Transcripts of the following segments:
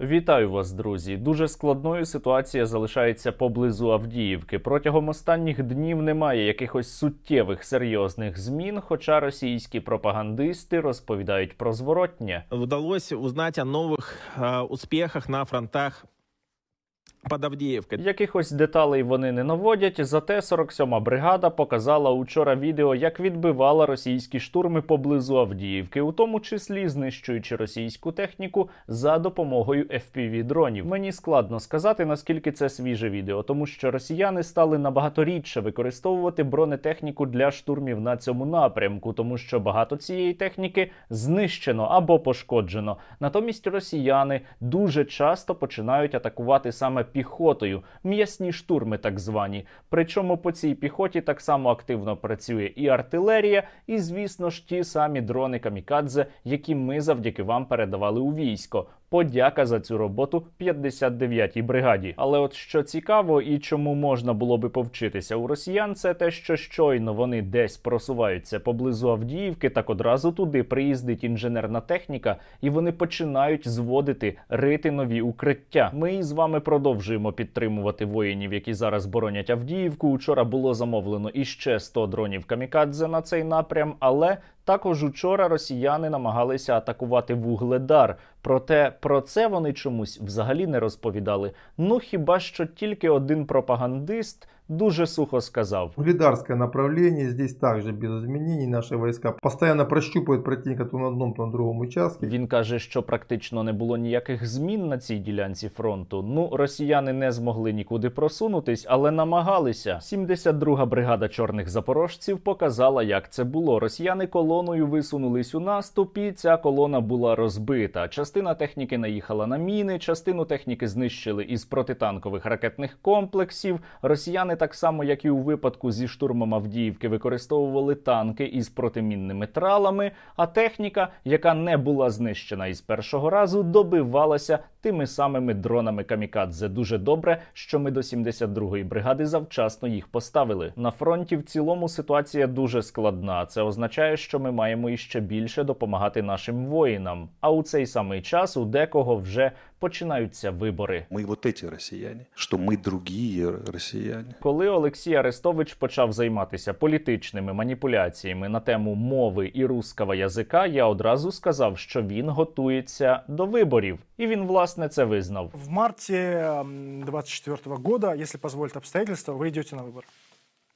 Вітаю вас, друзі. Дуже складною ситуація залишається поблизу Авдіївки. Протягом останніх днів немає якихось суттєвих серйозних змін. Хоча російські пропагандисти розповідають про зворотнє. Вдалося узнати о нових е, успіхах на фронтах під Авдіївка. Якихось деталей вони не наводять. Зате 47-ма бригада показала учора відео, як відбивала російські штурми поблизу Авдіївки, у тому числі знищуючи російську техніку за допомогою fpv дронів. Мені складно сказати наскільки це свіже відео, тому що росіяни стали набагато рідше використовувати бронетехніку для штурмів на цьому напрямку, тому що багато цієї техніки знищено або пошкоджено. Натомість росіяни дуже часто починають атакувати саме піхотою, м'ясні штурми, так звані. Причому по цій піхоті так само активно працює і артилерія, і, звісно ж, ті самі дрони камікадзе, які ми завдяки вам передавали у військо подяка за цю роботу 59-й бригаді. Але от що цікаво і чому можна було би повчитися у росіян, це те, що щойно вони десь просуваються поблизу Авдіївки, так одразу туди приїздить інженерна техніка, і вони починають зводити рити нові укриття. Ми з вами продовжуємо підтримувати воїнів, які зараз боронять Авдіївку. Учора було замовлено іще 100 дронів камікадзе на цей напрям, але також учора росіяни намагалися атакувати вугледар. Проте про це вони чомусь взагалі не розповідали. Ну хіба що тільки один пропагандист дуже сухо сказав. лідарське направлення здесь також без изменений. Наши войска постоянно прощупують противника то на одному то на другому участке. Він каже, що практично не було ніяких змін на цій ділянці фронту. Ну, росіяни не змогли нікуди просунутись, але намагалися. 72-га бригада чорних запорожців показала, як це було. Росіяни колоною висунулись у наступ, і ця колона була розбита. Частина техніки наїхала на міни, частину техніки знищили із протитанкових ракетних комплексів. Росіяни. Росіяни так само, як і у випадку зі штурмом Авдіївки, використовували танки із протимінними тралами, а техніка, яка не була знищена із першого разу, добивалася тими самими дронами камікадзе. Дуже добре, що ми до 72-ї бригади завчасно їх поставили. На фронті в цілому ситуація дуже складна. Це означає, що ми маємо іще більше допомагати нашим воїнам. А у цей самий час у декого вже починаються вибори. Ми вот эти росіяни, що ми другі росіяни. Коли Олексій Арестович почав займатися політичними маніпуляціями на тему мови і руского язика, я одразу сказав, що він готується до виборів, і він власне це визнав в марті 24-го года, якщо дозволять обстоятельства, ви йдете на вибори.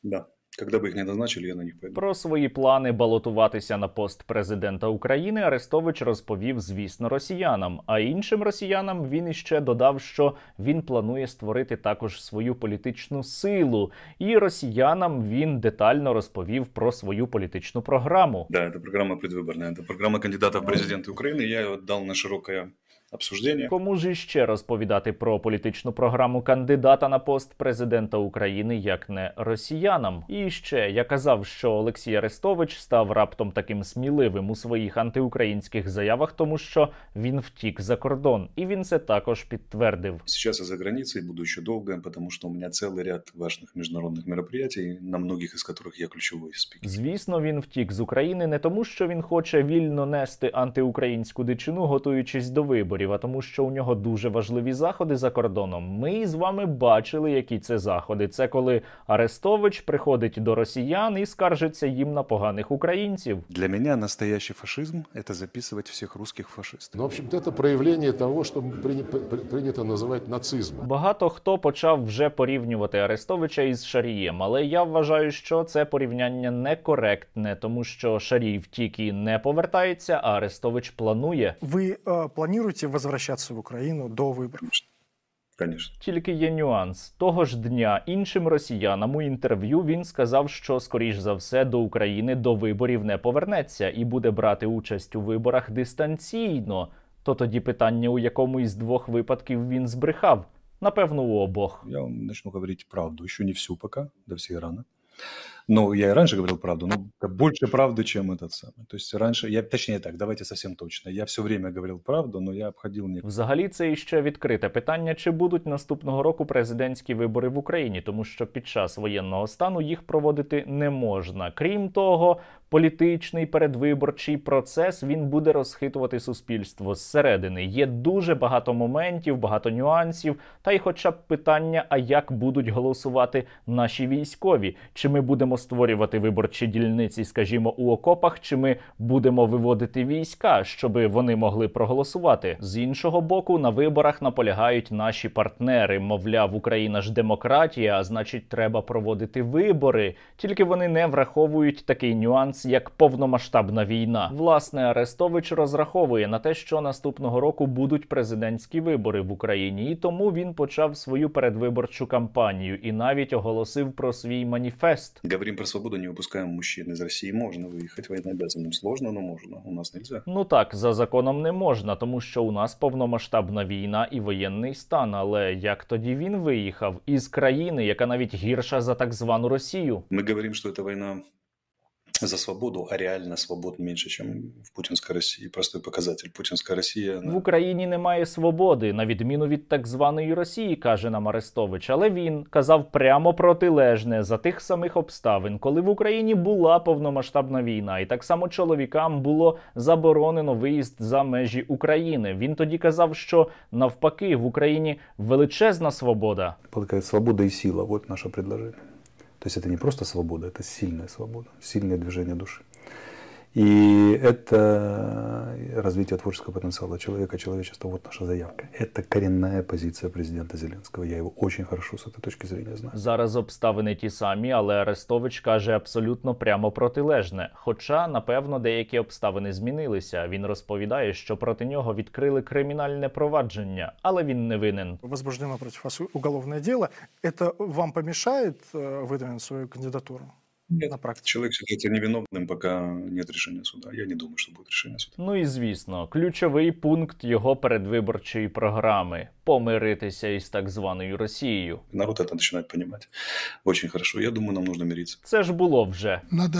Да. Когда бы их не назначили, я на них пойду. Про свої плани балотуватися на пост президента України Арестович розповів, звісно, росіянам. А іншим росіянам він іще додав, що він планує створити також свою політичну силу. І росіянам він детально розповів про свою політичну програму. Да, це програма предвиборна, це програма кандидата в президенти України. Я її дав на широке обсуждения. Кому ж ще розповідати про політичну програму кандидата на пост президента України як не росіянам? І ще я казав, що Олексій Арестович став раптом таким сміливим у своїх антиукраїнських заявах, тому що він втік за кордон, і він це також підтвердив. Зараз я за границею, буду ще довго, тому що у мене цілий ряд важних міжнародних мероприятий, на многих із яких я ключовий спікер. Звісно, він втік з України не тому, що він хоче вільно нести антиукраїнську дичину, готуючись до виборів доларів, тому, що у нього дуже важливі заходи за кордоном. Ми з вами бачили, які це заходи. Це коли Арестович приходить до росіян і скаржиться їм на поганих українців. Для мене настоящий фашизм це записувати всіх русських фашистів. Ну, в общем це проявлення того, що прийнято називати нацизмом. Багато хто почав вже порівнювати Арестовича із Шарієм, але я вважаю, що це порівняння некоректне, тому що Шарій втік і не повертається, а Арестович планує. Ви е, плануєте возвращаться в Україну до виборів. Конечно. Тільки є нюанс того ж дня іншим росіянам у інтерв'ю він сказав, що скоріш за все до України до виборів не повернеться і буде брати участь у виборах дистанційно. То тоді питання, у якому із двох випадків він збрехав, напевно, у обох. Я вам почну говорити правду, що не всю поки, до всіх рано. Ну, я и раньше говорил правду, но ну, больше правды, чем этот самый. То есть раньше, я точнее так, давайте совсем точно. Я все время говорил правду, но я обходил не взагалі. Це іще відкрите питання: чи будуть наступного року президентські вибори в Україні, тому що під час воєнного стану їх проводити не можна. Крім того, політичний передвиборчий процес він буде розхитувати суспільство зсередини. Є дуже багато моментів, багато нюансів, та й, хоча б питання: а як будуть голосувати наші військові, чи ми будемо створювати виборчі дільниці, скажімо, у окопах, чи ми будемо виводити війська, щоб вони могли проголосувати. З іншого боку, на виборах наполягають наші партнери. Мовляв, Україна ж демократія, а значить, треба проводити вибори. Тільки вони не враховують такий нюанс, як повномасштабна війна. Власне, Арестович розраховує на те, що наступного року будуть президентські вибори в Україні, і тому він почав свою передвиборчу кампанію і навіть оголосив про свій маніфест. Крым про свободу не выпускаем мужчин из России. Можно виїхати воєннообязаним. Сложно, але можна. У нас нельзя. Ну так за законом не можна, тому що у нас повномасштабна війна і воєнний стан. Але як тоді він виїхав із країни, яка навіть гірша за так звану Росію? Ми говоримо, що це війна за свободу, а реально свобод менше, ніж в путінській Росії. Простий показатель Путінська Росія на... в Україні немає свободи, на відміну від так званої Росії, каже нам Арестович. Але він казав прямо протилежне за тих самих обставин, коли в Україні була повномасштабна війна, і так само чоловікам було заборонено виїзд за межі України. Він тоді казав, що навпаки в Україні величезна свобода. Получається, свобода і сила. От наше предложення. То есть это не просто свобода, это сильная свобода, сильное движение души. И это развитие творческого потенциала человека, человечества, вот наша заявка. Это коренная позиція президента Зеленського. Я його очень хорошо з цієї точки зрення знаю. Зараз обставини ті самі, але Арестович каже абсолютно прямо протилежне. Хоча, напевно, деякі обставини змінилися. Він розповідає, що проти нього відкрили кримінальне провадження, але він не винен. Возбуждено проти вас уголовне діло. Це вам помішає э, видвинути свою кандидатуру? Нет, на практиці Человек считается невиновным, пока нет рішення суда. Я не думаю, що буде рішення суду. Ну і звісно, ключовий пункт його передвиборчої програми помиритися із так званою Росією. Народ це починає розуміти. Очень хорошо. Я думаю, нам нужно миритися. Це ж було вже. Надо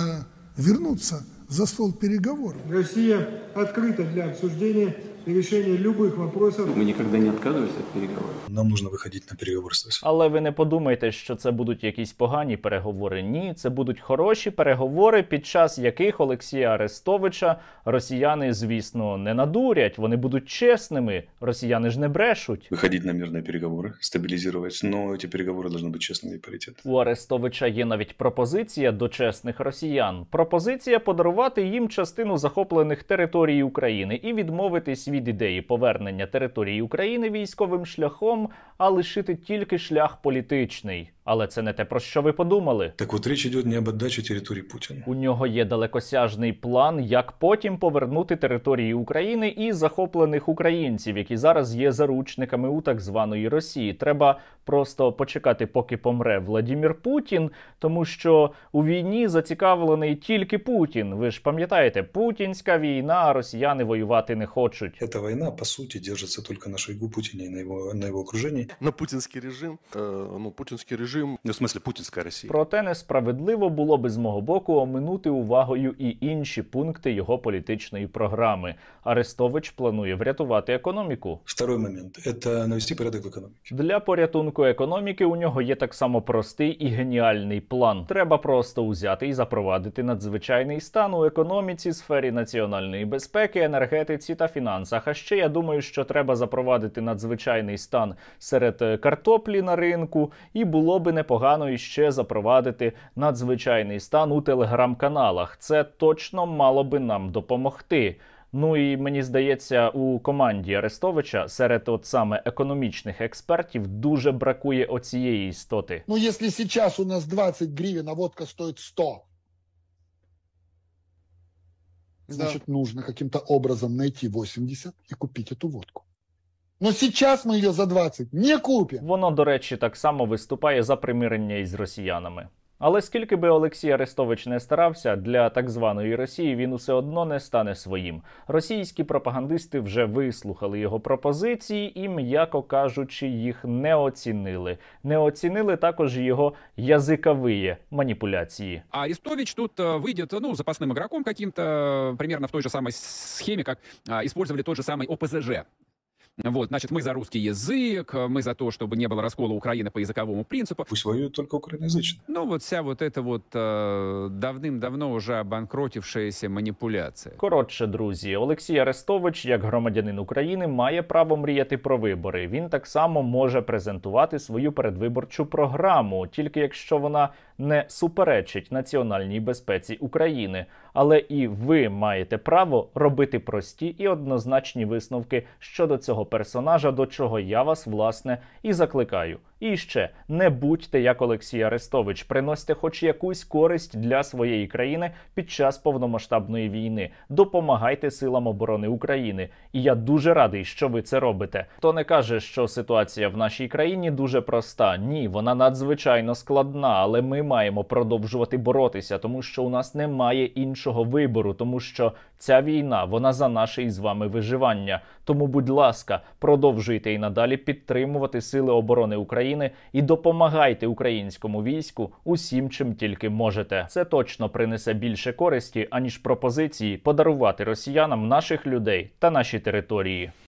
вернуться за стол переговорів. Росія відкрита для обсуждения решения любых вопросов. Мы никогда не отказывались от переговоров. Нам нужно выходить на переговоры с Росією. Але ви не подумайте, що це будуть якісь погані переговори. Ні, це будуть хороші переговори, під час яких Олексія Арестовича росіяни, звісно, не надурять. Вони будуть чесними. Росіяни ж не брешуть. Виходити на мирні переговори, стабілізувати але ці переговори повинні бути чесними і паритетними. У Арестовича є навіть пропозиція до чесних росіян. Пропозиція подарувати їм частину захоплених територій України і відмовитись від від ідеї повернення території України військовим шляхом, а лишити тільки шлях політичний. Але це не те, про що ви подумали. Так от річ йде не об віддачі території Путіна. У нього є далекосяжний план, як потім повернути території України і захоплених українців, які зараз є заручниками у так званої Росії. Треба просто почекати, поки помре Владімір Путін, тому що у війні зацікавлений тільки Путін. Ви ж пам'ятаєте, путінська війна, росіяни воювати не хочуть. Ця війна по суті держиться тільки на Шойгу Путіні і на його на його окруженні. На путінський режим. Е, ну путінський режим режим, ну, в смислі путінська Росія. Проте несправедливо було би з мого боку оминути увагою і інші пункти його політичної програми. Арестович планує врятувати економіку. Второй момент це навести порядок в економіці. Для порятунку економіки у нього є так само простий і геніальний план. Треба просто узяти і запровадити надзвичайний стан у економіці, сфері національної безпеки, енергетиці та фінансах. А ще я думаю, що треба запровадити надзвичайний стан серед е, картоплі на ринку, і було б би непогано іще запровадити надзвичайний стан у телеграм-каналах. Це точно мало би нам допомогти. Ну і мені здається, у команді Арестовича серед от саме економічних експертів дуже бракує оцієї істоти. Ну, якщо зараз у нас 20 гривень, а водка стоїть 100, значит, нужно каким-то образом найти 80 і купить эту водку. Но сейчас ми ее за 20 не купим. Воно, до речі, так само виступає за примирення із росіянами. Але скільки би Олексій Арестович не старався, для так званої Росії він усе одно не стане своїм. Російські пропагандисти вже вислухали його пропозиції і, м'яко кажучи, їх не оцінили. Не оцінили також його язикові маніпуляції. А Арестович тут э, вийде ну запасним ігроком каким то э, примерно в той же самій схемі, як використовували той же самий ОПЗЖ. Вот, значит, мы за русский язык, э, мы за то, чтобы не было раскола Украины по языковому принципу. Пусть воюют только украиноязычные. Ну, вот вся вот эта вот э, давним-давно уже обанкротившаяся маніпуляція. Коротше, друзі, Олексій Арестович, як громадянин України, має право мріяти про вибори. Він так само може презентувати свою передвиборчу програму, тільки якщо вона не суперечить національній безпеці України але і ви маєте право робити прості і однозначні висновки щодо цього персонажа, до чого я вас власне і закликаю. І ще не будьте як Олексій Арестович, приносьте хоч якусь користь для своєї країни під час повномасштабної війни. Допомагайте силам оборони України. І я дуже радий, що ви це робите. Хто не каже, що ситуація в нашій країні дуже проста. Ні, вона надзвичайно складна, але ми маємо продовжувати боротися, тому що у нас немає іншого вибору, тому що ця війна вона за наше і з вами виживання. Тому, будь ласка, продовжуйте і надалі підтримувати сили оборони України. України і допомагайте українському війську усім, чим тільки можете. Це точно принесе більше користі аніж пропозиції подарувати росіянам наших людей та наші території.